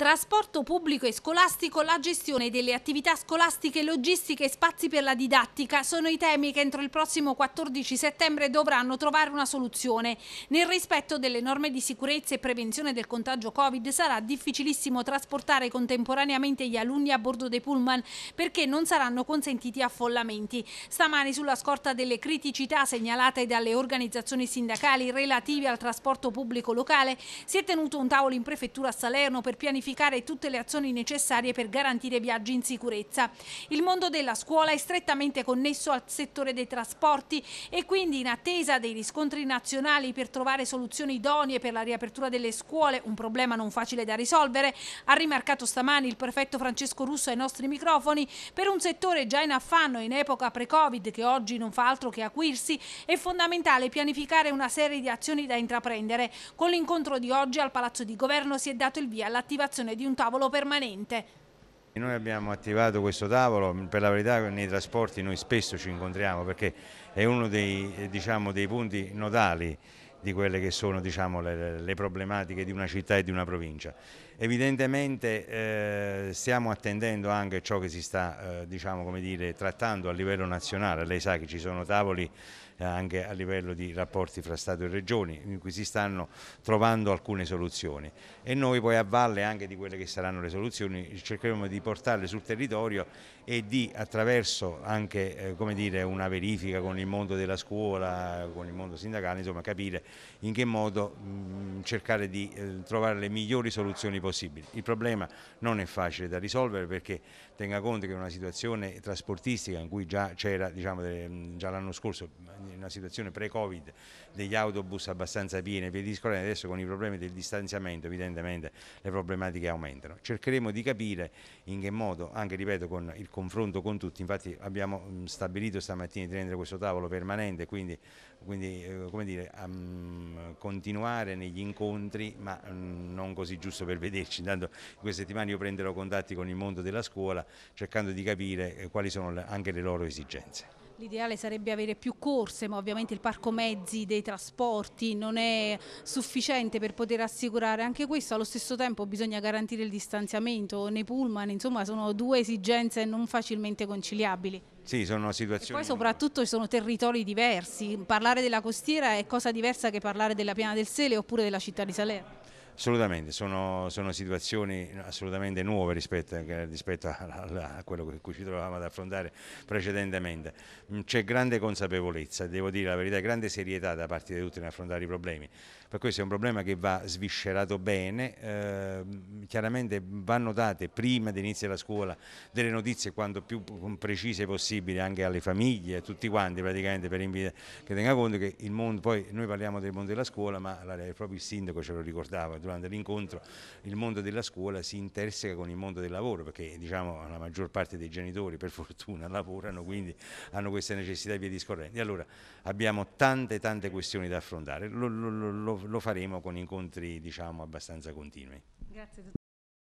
trasporto pubblico e scolastico, la gestione delle attività scolastiche, logistiche e spazi per la didattica sono i temi che entro il prossimo 14 settembre dovranno trovare una soluzione. Nel rispetto delle norme di sicurezza e prevenzione del contagio Covid sarà difficilissimo trasportare contemporaneamente gli alunni a bordo dei pullman perché non saranno consentiti affollamenti. Stamani sulla scorta delle criticità segnalate dalle organizzazioni sindacali relative al trasporto pubblico locale si è tenuto un tavolo in prefettura a Salerno per pianificare pianificare tutte le azioni necessarie per garantire viaggi in sicurezza. Il mondo della scuola è strettamente connesso al settore dei trasporti e quindi in attesa dei riscontri nazionali per trovare soluzioni idonee per la riapertura delle scuole, un problema non facile da risolvere, ha rimarcato stamani il prefetto Francesco Russo ai nostri microfoni, per un settore già in affanno in epoca pre-Covid che oggi non fa altro che acuirsi, è fondamentale pianificare una serie di azioni da intraprendere. Con l'incontro di oggi al Palazzo di Governo si è dato il via all'attivazione creazione di un tavolo permanente. Noi abbiamo attivato questo tavolo, per la verità nei trasporti noi spesso ci incontriamo perché è uno dei, eh, diciamo, dei punti nodali di quelle che sono diciamo, le, le, problematiche di una città e di una provincia. Evidentemente eh, stiamo attendendo anche ciò che si sta eh, diciamo, dire, trattando a livello nazionale, lei sa che ci sono tavoli eh, anche a livello di rapporti fra Stato e Regioni in cui si stanno trovando alcune soluzioni e noi poi a valle anche di quelle che saranno le soluzioni cercheremo di portarle sul territorio e di attraverso anche eh, dire, una verifica con il mondo della scuola, con il mondo sindacale, insomma capire in che modo mh, mm, cercare di eh, trovare le migliori soluzioni possibili. Il problema non è facile da risolvere perché tenga conto che è una situazione trasportistica in cui già c'era diciamo, mm, già l'anno scorso in una situazione pre-Covid degli autobus abbastanza pieni e via discorrendo, adesso con i problemi del distanziamento evidentemente le problematiche aumentano. Cercheremo di capire in che modo, anche ripeto con il confronto con tutti, infatti abbiamo mm, stabilito stamattina di rendere questo tavolo permanente, quindi, quindi eh, come dire, continuare negli incontri, ma mm, non così giusto per vederci, intanto in queste settimane io prenderò contatti con il mondo della scuola cercando di capire eh, quali sono anche le loro esigenze. L'ideale sarebbe avere più corse, ma ovviamente il parco mezzi dei trasporti non è sufficiente per poter assicurare anche questo. Allo stesso tempo bisogna garantire il distanziamento nei pullman, insomma sono due esigenze non facilmente conciliabili. Sì, sono situazioni... E poi soprattutto ci sono territori diversi, parlare della costiera è cosa diversa che parlare della piana del Sele oppure della città di Salerno. Assolutamente, sono, sono, situazioni assolutamente nuove rispetto, eh, rispetto a, a, a, quello che ci trovavamo ad affrontare precedentemente. Mm, c'è grande consapevolezza, devo dire la verità, grande serietà da parte di tutti nell'affrontare i problemi. Per questo è un problema che va sviscerato bene, eh, chiaramente vanno date prima di dell'inizio della scuola delle notizie quanto più precise possibile anche alle famiglie, a tutti quanti praticamente per invitare che tenga conto che il mondo, poi noi parliamo del mondo della scuola ma la, proprio il sindaco ce lo ricordava durante l'incontro, il mondo della scuola si interseca con il mondo del lavoro, perché diciamo la maggior parte dei genitori per fortuna lavorano, quindi hanno queste necessità e via discorrendo. Allora abbiamo tante tante questioni da affrontare, lo, lo, lo, lo faremo con incontri diciamo abbastanza continui. Grazie